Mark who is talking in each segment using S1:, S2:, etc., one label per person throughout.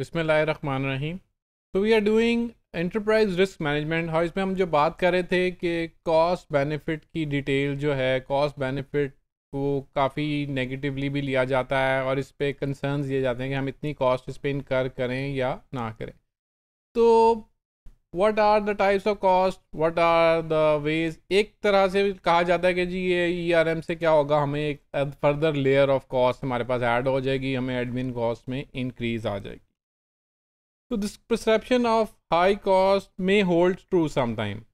S1: बिसमीम तो we are doing enterprise risk management और इसमें हम जो बात कर रहे थे कि कॉस्ट बेनिफिट की डिटेल जो है कॉस्ट बेनिफिट को काफ़ी नेगेटिवली भी लिया जाता है और इस पर कंसर्न दिए जाते हैं कि हम इतनी कॉस्ट इस पर इनकर करें या ना करें तो what are the types of cost what are the ways एक तरह से कहा जाता है कि जी ये ई आर एम से क्या होगा हमें एक फर्दर लेयर ऑफ कॉस्ट हमारे पास ऐड हो जाएगी हमें एडमिन कॉस्ट में इंक्रीज आ जाएगी So this perception of high cost may hold true sometime.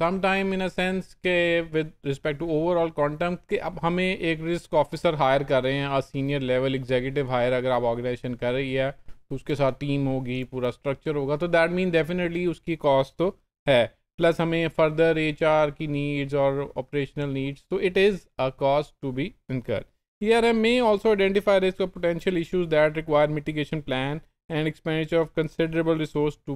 S1: Sometime in a sense के with respect to overall quantum कि अब हमें एक रिस्क ऑफिसर हायर कर रहे हैं और सीनियर लेवल एग्जीक्यूटिव हायर अगर आप ऑर्गेनाइजेशन कर रही है तो उसके साथ टीम होगी पूरा स्ट्रक्चर होगा तो दैट मीन डेफिनेटली उसकी कॉस्ट तो है प्लस हमें फर्दर एच की नीड्स और ऑपरेशनल नीड्स तो it is a cost to be incur Here I may also identify risk or potential issues that require mitigation plan and expenditure of considerable resource to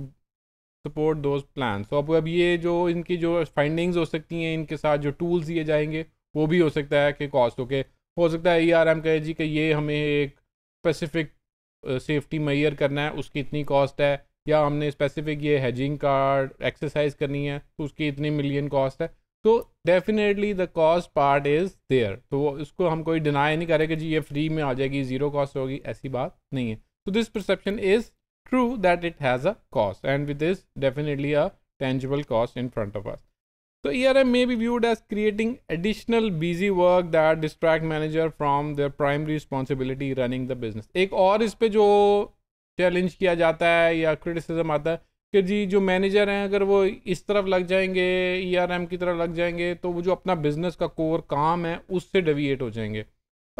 S1: support those plan so अब अब ये जो इनकी जो findings हो सकती हैं इनके साथ जो टूल्स दिए जाएंगे वो भी हो सकता है कि कॉस्ट ओके हो सकता है ई आर एम कहे जी कि ये हमें एक स्पेसिफिक सेफ्टी मैयर करना है उसकी इतनी कॉस्ट है या हमने स्पेसिफिक ये हैजिंग कार्ड एक्सरसाइज करनी है तो उसकी इतनी मिलियन कॉस्ट है तो definitely the cost part is there तो उसको हम कोई डिनाई नहीं करें कि जी ये फ्री में आ जाएगी ज़ीरो कॉस्ट होगी ऐसी बात नहीं है So this perception is true that it has a cost and with this definitely a tangible cost in front of us. So ERM may be viewed as creating additional busy work that distract manager from their primary responsibility running the business. ek aur is pe jo challenge kiya jata hai ya criticism aata hai कि जी जो manager हैं अगर वो इस तरफ लग जाएंगे ERM की तरफ लग जाएंगे तो वो जो अपना बिजनेस का कोर काम है उससे डेविएट हो जाएंगे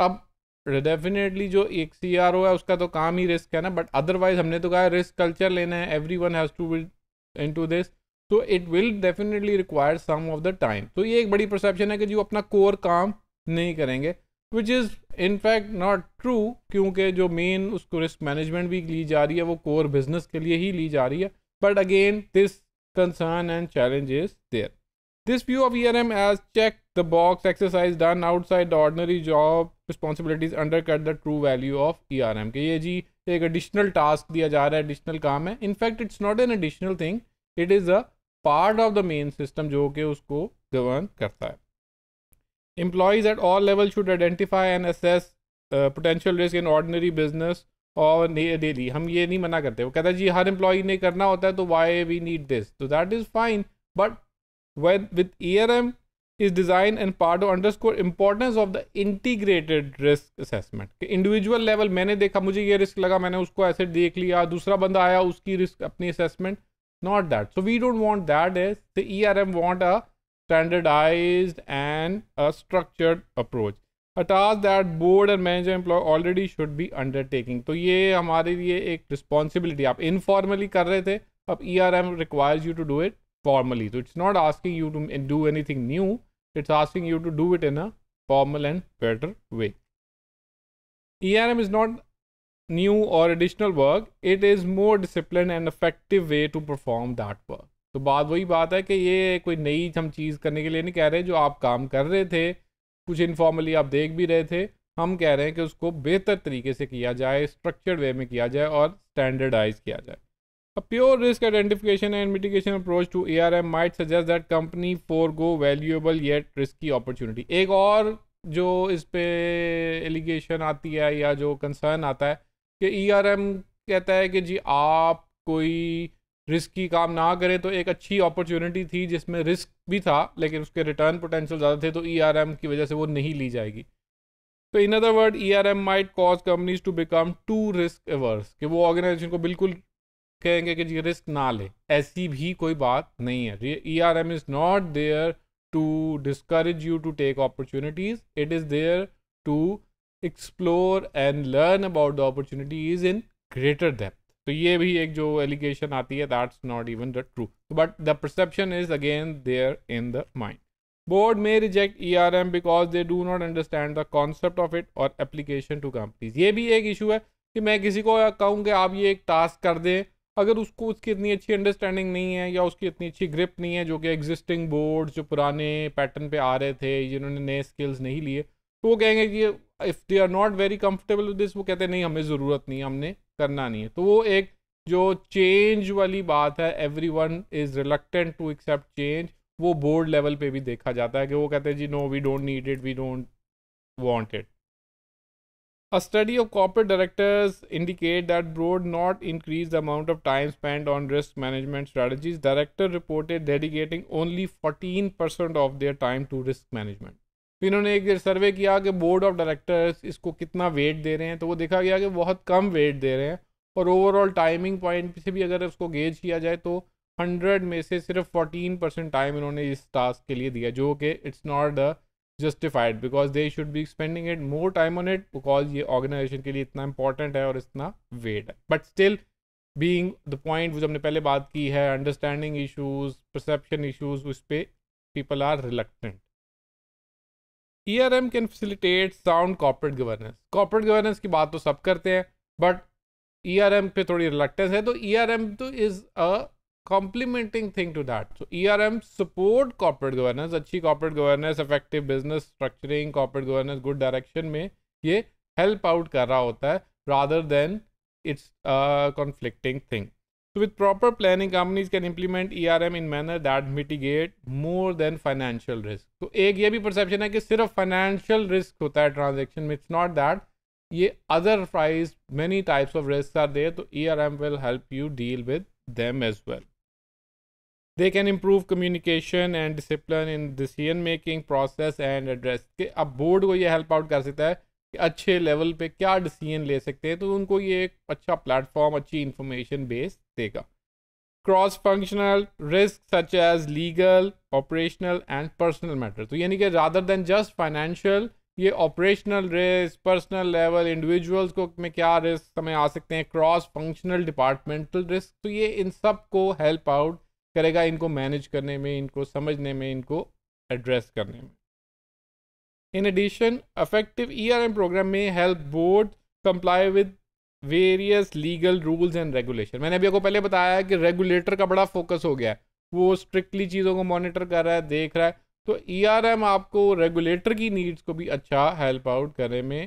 S1: अब डेफिनेटली जो एक सी आर ओ है उसका तो काम ही रिस्क है ना बट अदरवाइज हमने तो कहा रिस्क कल्चर लेना है everyone has to into this तो it will definitely require some of the time तो ये एक बड़ी परसेप्शन है कि जो अपना कोर काम नहीं करेंगे which is in fact not true क्योंकि जो मेन उसको रिस्क मैनेजमेंट भी ली जा रही है वो कोर बिजनेस के लिए ही ली जा रही है but again this concern and challenge is there This view of ERM as check the box exercise done outside the ordinary job responsibilities undercut the true value of ERM के ये जी एक additional task दिया जा रहा है additional काम है fact, it's not an additional thing. It is a part of the main system जो कि उसको govern करता है employees at all level should identify and assess uh, potential risk in ordinary business और डेली हम ये नहीं मना करते वो कहता है जी हर एम्प्लॉय ने करना होता है तो वाई वी नीड दिस तो that is fine but when with ERM is design and part of underscore importance of the integrated risk assessment कि individual level मैंने देखा मुझे ये risk लगा मैंने उसको ऐसे देख लिया दूसरा बंदा आया उसकी risk अपनी assessment not that so we don't want that is the ERM want a standardized and a structured approach a task that board and manager employee already should be undertaking तो ये हमारे लिए एक responsibility आप informally कर रहे थे अब ERM requires you to do it formally. So it's not asking you to do anything new. It's asking you to do it in a formal and better way. ERM is not new or additional work. It is more disciplined and effective way to perform that work. तो बात वही बात है कि ये कोई नई हम चीज़ करने के लिए नहीं कह रहे जो आप काम कर रहे थे कुछ इनफॉर्मली आप देख भी रहे थे हम कह रहे हैं कि उसको बेहतर तरीके से किया जाए स्ट्रक्चर्ड वे में किया जाए और स्टैंडर्डाइज किया जाए A pure risk identification and mitigation approach to ARM might suggest that company forego valuable yet risky opportunity. एक और जो इस पे एलिगेशन आती है या जो कंसर्न आता है कि ERM कहता है कि जी आप कोई रिस्की काम ना करें तो एक अच्छी अपॉर्चुनिटी थी जिसमें रिस्क भी था लेकिन उसके रिटर्न पोटेंशियल ज़्यादा थे तो ई e की वजह से वो नहीं ली जाएगी तो in other word E R M might cause companies to become too risk averse कि वो ऑर्गेनाइजेशन को बिल्कुल कहेंगे कि जी रिस्क ना ले ऐसी भी कोई बात नहीं है E R M is not there to discourage you to take opportunities it is there to explore and learn about the opportunities in greater depth तो ये भी एक जो एलिगेशन आती है that's not even the true but the perception is again there in the mind board में reject E R M because they do not understand the concept of it और application to companies ये भी एक issue है कि मैं किसी को कहूँ कि आप ये एक टास्क कर दें अगर उसको उसकी इतनी अच्छी अंडरस्टैंडिंग नहीं है या उसकी इतनी अच्छी ग्रिप नहीं है जो कि एग्जिस्टिंग बोर्ड जो पुराने पैटर्न पे आ रहे थे जिन्होंने नए स्किल्स नहीं लिए तो वो कहेंगे कि if they are not very comfortable with this वो कहते हैं नहीं हमें ज़रूरत नहीं हमने करना नहीं है तो वो एक जो चेंज वाली बात है everyone is reluctant to accept change वो बोर्ड लेवल पे भी देखा जाता है कि वो कहते हैं जी no we don't need it we don't want it A study of corporate directors indicate that Broad not increased the amount of time spent on risk management strategies. Director reported dedicating only 14% of their time to risk management. फिर इन्होंने एक सर्वे किया कि board of directors इसको कितना wait दे रहे हैं तो वो देखा गया कि बहुत कम वेट दे रहे हैं और ओवरऑल टाइमिंग पॉइंट से भी अगर उसको गेज किया जाए तो 100 में से सिर्फ 14 परसेंट टाइम इन्होंने इस टास्क के लिए दिया जो कि it's not the justified because they should be spending it more time on it because ये ऑर्गेनाइजेशन के लिए इतना इंपॉर्टेंट है और इतना वेट है but still being the point वो जो हमने पहले बात की है अंडरस्टैंडिंग इशूज परसेप्शन इशूज उस पर people are reluctant E R M can facilitate sound corporate governance corporate governance की बात तो सब करते हैं बट ई आर एम पे थोड़ी रिलकटेंस है तो ई आर एम तो is a complementing thing to that. So ERM support corporate governance, अच्छी corporate governance, effective business structuring, corporate governance, good direction में ये help out कर रहा होता है rather than it's a conflicting thing. So with proper planning, companies can implement ERM in manner that mitigate more than financial risk. तो एक ये भी perception है कि सिर्फ financial risk होता है transaction में. It's not that. ये other price many types of risks are there. तो ERM will help you deal with them as well. They can improve communication and discipline in decision making process and address कि अब board को ये help out कर सकता है कि अच्छे लेवल पे क्या डिसीजन ले सकते हैं तो उनको ये एक अच्छा प्लेटफॉर्म अच्छी इंफॉर्मेशन बेस देगा cross functional risk such as legal operational and personal matter तो यानी कि रादर देन जस्ट फाइनेंशियल ये operational risk personal level individuals को में क्या रिस्क हमें आ सकते हैं क्रॉस फंक्शनल डिपार्टमेंटल रिस्क तो ये इन सब को हेल्प आउट करेगा इनको मैनेज करने में इनको समझने में इनको एड्रेस करने में in addition effective E R M program में help board comply with various legal rules and regulation मैंने अभी आपको पहले बताया कि रेगुलेटर का बड़ा फोकस हो गया है वो स्ट्रिक्टली चीज़ों को मॉनिटर कर रहा है देख रहा है तो ई आर एम आपको रेगुलेटर की नीड्स को भी अच्छा हेल्प आउट करने में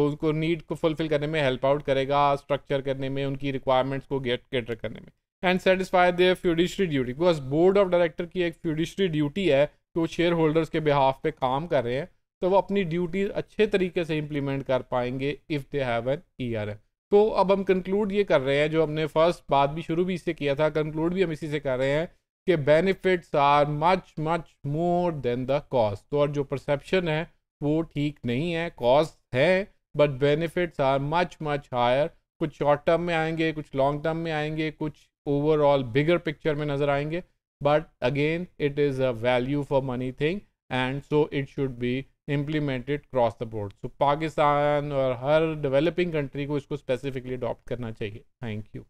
S1: उनको नीड को फुलफिल करने में हेल्प आउट करेगा स्ट्रक्चर करने में उनकी रिक्वायरमेंट्स को गेट कैटर करने में and satisfy their fiduciary duty because board of director की एक फ्यूडिशरी ड्यूटी है कि वो शेयर होल्डर्स के बिहाफ पे काम कर रहे हैं तो वो अपनी ड्यूटी अच्छे तरीके से इम्प्लीमेंट कर पाएंगे if they have an E R M तो अब हम कंक्लूड ये कर रहे हैं जो हमने फर्स्ट बात भी शुरू भी इससे किया था कंक्लूड भी हम इसी से कर रहे हैं कि benefits are much much more than the cost तो और जो परसेप्शन है वो ठीक नहीं है कॉस्ट है but benefits are much much higher कुछ शॉर्ट टर्म में आएंगे कुछ लॉन्ग टर्म में आएंगे कुछ ओवरऑल बिगर पिक्चर में नज़र आएंगे but again it is a value for money thing and so it should be implemented cross the board so Pakistan और हर डेवलपिंग कंट्री को इसको स्पेसिफिकली अडॉप्ट करना चाहिए थैंक यू